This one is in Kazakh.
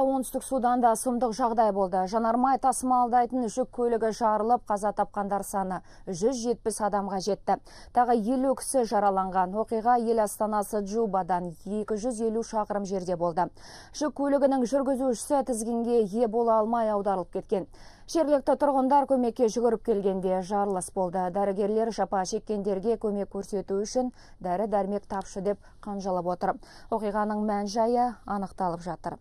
оңтүстік суданда сұмдық жағдай болды жанармай тасымалдайтын жүк көлігі жарылып қаза тапқандар саны 170 адамға жетті тағы елу кісі жараланған оқиға ел астанасы джубадан 250 шақырым жерде болды жүк көлігінің жүргізушісі тізгінге ие бола алмай аударылып кеткен жергілікті тұрғындар көмекке жүгіріп келгенде жарылыс болды дәрігерлер жапа шеккендерге көмек көрсету үшін дәрі дәрмек тапшы деп қанжалап отыр оқиғаның мән жайы анықталып жатыр